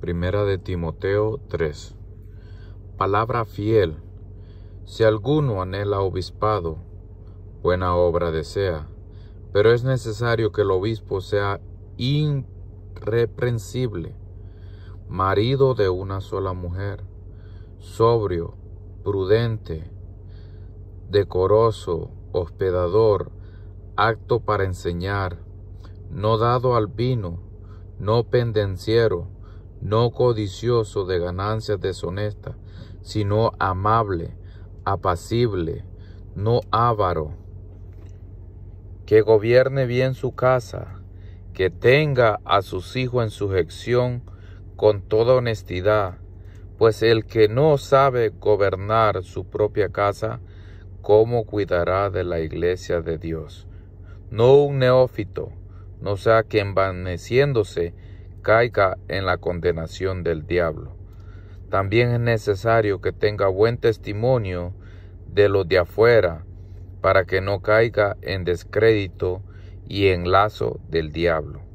Primera de Timoteo 3. Palabra fiel. Si alguno anhela obispado, buena obra desea, pero es necesario que el obispo sea irreprensible, marido de una sola mujer, sobrio, prudente, decoroso, hospedador, acto para enseñar, no dado al vino, no pendenciero, no codicioso de ganancias deshonestas, sino amable, apacible, no avaro, que gobierne bien su casa, que tenga a sus hijos en sujeción con toda honestidad, pues el que no sabe gobernar su propia casa, ¿cómo cuidará de la iglesia de Dios? No un neófito, no sea que envaneciéndose caiga en la condenación del diablo. También es necesario que tenga buen testimonio de los de afuera para que no caiga en descrédito y en lazo del diablo.